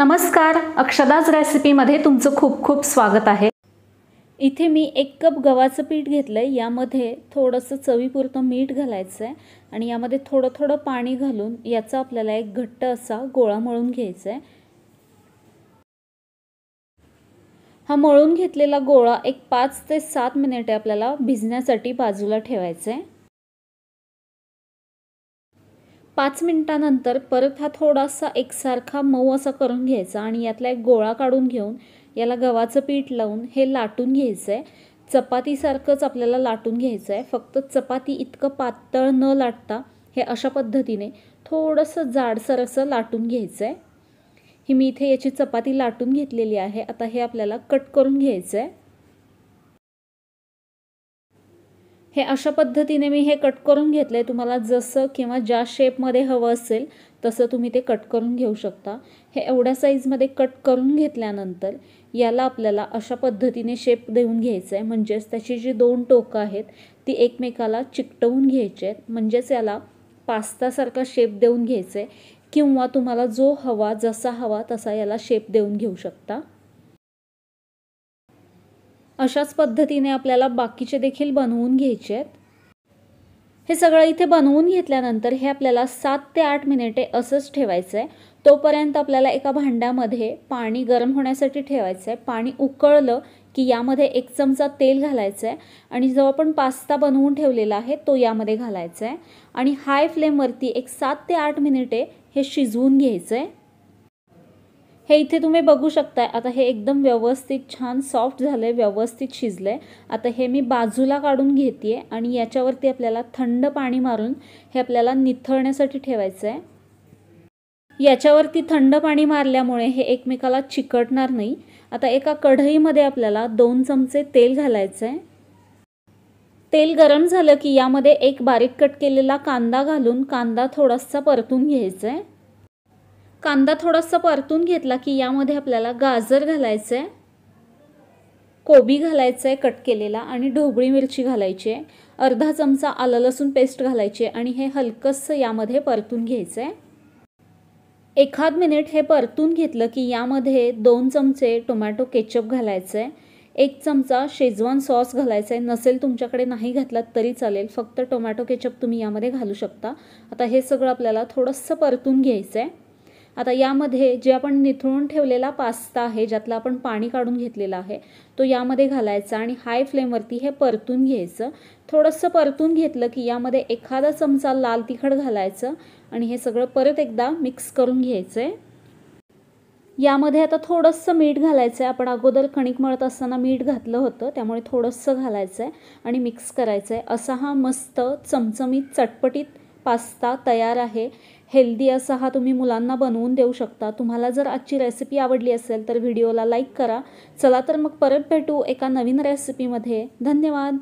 नमस्कार अक्षदाज रेसिपीमध्ये तुमचं खूप खूप स्वागत आहे इथे मी एक कप गव्हाचं पीठ घेतलं आहे यामध्ये थोडंसं चवीपुरतं मीठ घालायचं आहे आणि यामध्ये थोडं थोडं पाणी घालून याचा आपल्याला एक घट्ट असा गोळा मळून घ्यायचा आहे हा मळून घेतलेला गोळा एक पाच ते सात मिनिटे आपल्याला भिजण्यासाठी बाजूला ठेवायचा आहे पाच मिनटानंतर परत हा थोडासा एकसारखा मऊ असा करून घ्यायचा आणि यातला एक गोळा काढून घेऊन याला गव्हाचं पीठ लावून हे लाटून घ्यायचं आहे चपातीसारखंच आपल्याला लाटून घ्यायचं आहे फक्त चपाती इतकं पातळ न लाटता हे अशा पद्धतीने थोडंसं जाडसर असं लाटून घ्यायचं आहे ही मी इथे याची चपाती लाटून घेतलेली आहे आता हे आपल्याला कट करून घ्यायचं आहे हे अशा पद्धतीने मी हे कट करून घेतलं आहे तुम्हाला जसं किंवा ज्या शेपमध्ये हवं असेल तसं तुम्ही ते कट करून घेऊ शकता हे एवढ्या साईजमध्ये कट करून घेतल्यानंतर याला आपल्याला अशा पद्धतीने शेप देऊन घ्यायचं आहे म्हणजेच त्याची जी दोन टोकं आहेत ती एकमेकाला चिकटवून घ्यायची आहेत म्हणजेच याला पास्तासारखा शेप देऊन घ्यायचं आहे किंवा तुम्हाला जो हवा जसा हवा तसा याला शेप देऊन घेऊ शकता अशाच पद्धतीने आपल्याला बाकीचे देखील बनवून घ्यायचे आहेत हे सगळं इथे बनवून घेतल्यानंतर हे आपल्याला सात ते आठ मिनिटे असंच ठेवायचं आहे तोपर्यंत आपल्याला एका भांड्यामध्ये पाणी गरम होण्यासाठी ठेवायचं आहे पाणी उकळलं की यामध्ये एक चमचा तेल घालायचं आहे आणि जो आपण पास्ता बनवून ठेवलेला आहे तो यामध्ये घालायचा आहे आणि हाय फ्लेमवरती एक सात ते आठ मिनिटे हे शिजवून घ्यायचं आहे हे इथे तुम्ही बघू शकताय आता हे एकदम व्यवस्थित छान सॉफ्ट झालं आहे व्यवस्थित शिजलं आहे आता हे मी बाजूला काढून घेते आहे आणि याच्यावरती आपल्याला थंड पाणी मारून हे आपल्याला निथळण्यासाठी ठेवायचं आहे याच्यावरती थंड पाणी मारल्यामुळे हे एकमेकाला चिकटणार नाही आता एका कढईमध्ये आपल्याला दोन चमचे तेल घालायचं आहे तेल गरम झालं की यामध्ये एक बारीक कट केलेला कांदा घालून कांदा थोडासा परतून घ्यायचा आहे कांदा थोडासा परतून घेतला की यामध्ये आपल्याला गाजर घालायचं आहे कोबी घालायचं आहे कट केलेला आणि ढोबळी मिरची घालायची आहे अर्धा चमचा आलं लसूण पेस्ट घालायची आहे आणि हे हलकंसं यामध्ये परतून घ्यायचं आहे एखाद मिनिट हे परतून घेतलं की यामध्ये दोन चमचे टोमॅटो केचप घालायचं आहे एक चमचा शेजवान सॉस घालायचा आहे नसेल तुमच्याकडे नाही घातलात तरी चालेल फक्त टोमॅटो केचप तुम्ही यामध्ये घालू शकता आता हे सगळं आपल्याला थोडंसं परतून घ्यायचं आहे आता यामध्ये जे आपण निथळून ठेवलेला पास्ता आहे ज्यातला आपण पाणी काढून घेतलेला आहे तो यामध्ये घालायचा आणि हाय फ्लेमवरती हे परतून घ्यायचं थोडंसं परतून घेतलं की यामध्ये एखादा चमचा लाल तिखट घालायचं आणि हे सगळं परत एकदा मिक्स करून घ्यायचं आहे यामध्ये आता थोडंसं मीठ घालायचं आहे आपण अगोदर कणिक मळत असताना मीठ घातलं होतं त्यामुळे थोडंसं घालायचं आहे आणि मिक्स करायचं आहे असा हा मस्त चमचमीत चटपटीत पास्ता तयार आहे हेल्दी असा हा तुम्ही मुलांना बनवून देऊ शकता तुम्हाला जर आजची रेसिपी आवडली असेल तर व्हिडिओला लाईक करा चला तर मग परत भेटू एका नवीन रेसिपीमध्ये धन्यवाद